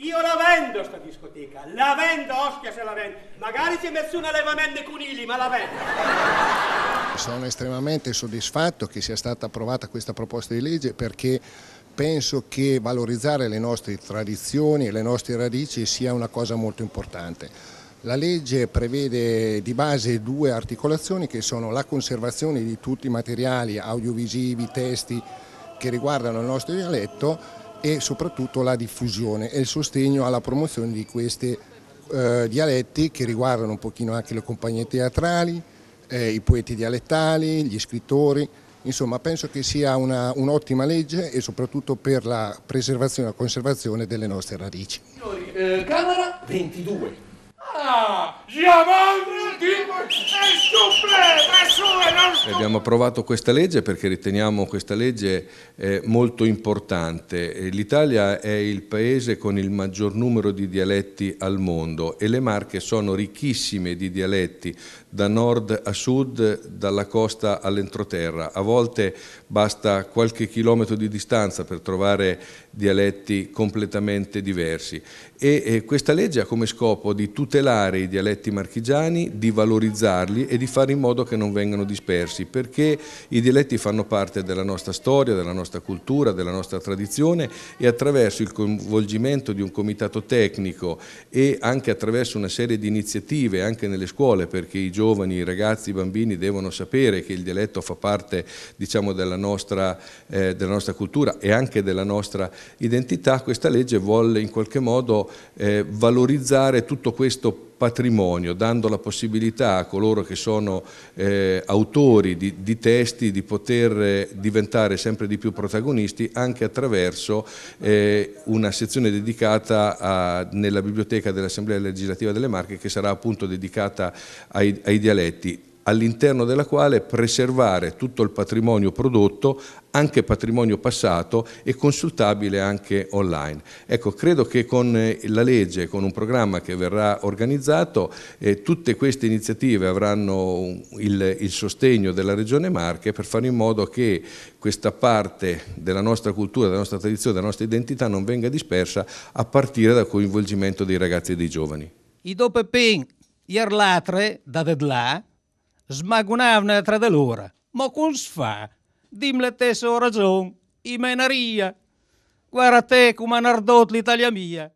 Io la vendo sta discoteca, la vendo, ostia se la vendo. Magari ci messo un allevamento di ma la vendo. Sono estremamente soddisfatto che sia stata approvata questa proposta di legge perché penso che valorizzare le nostre tradizioni e le nostre radici sia una cosa molto importante. La legge prevede di base due articolazioni che sono la conservazione di tutti i materiali audiovisivi, testi che riguardano il nostro dialetto e soprattutto la diffusione e il sostegno alla promozione di questi eh, dialetti che riguardano un pochino anche le compagnie teatrali, eh, i poeti dialettali, gli scrittori. Insomma, penso che sia una, un'ottima legge e soprattutto per la preservazione e la conservazione delle nostre radici. Signori, eh, Camera 22. Ah, Giamanti è suprema, Abbiamo approvato questa legge perché riteniamo questa legge eh, molto importante. L'Italia è il paese con il maggior numero di dialetti al mondo e le Marche sono ricchissime di dialetti da nord a sud, dalla costa all'entroterra. A volte basta qualche chilometro di distanza per trovare dialetti completamente diversi. E questa legge ha come scopo di tutelare i dialetti marchigiani, di valorizzarli e di fare in modo che non vengano dispersi persi, perché i dialetti fanno parte della nostra storia, della nostra cultura, della nostra tradizione e attraverso il coinvolgimento di un comitato tecnico e anche attraverso una serie di iniziative anche nelle scuole, perché i giovani, i ragazzi, i bambini devono sapere che il dialetto fa parte diciamo, della, nostra, eh, della, nostra, cultura e anche della nostra identità, questa legge vuole in qualche modo eh, valorizzare tutto questo patrimonio, dando la possibilità a coloro che sono eh, autori di, di, testi di poter eh, diventare sempre di più protagonisti anche attraverso eh, una sezione dedicata a, nella biblioteca dell'Assemblea legislativa delle Marche che sarà appunto dedicata ai, ai dialetti all'interno della quale preservare tutto il patrimonio prodotto, anche patrimonio passato e consultabile anche online. Ecco, credo che con eh, la legge, con un programma che verrà organizzato, eh, tutte queste iniziative avranno il, il sostegno della Regione Marche per fare in modo che questa parte della nostra cultura, della nostra tradizione, della nostra identità non venga dispersa a partire dal coinvolgimento dei ragazzi e dei giovani. I dopepin, iar latre, da là smagunavne tra di loro. Ma come si fa? Dimmi la stessa ragione, i menaria. Guarda te come hanno ardotto l'Italia mia.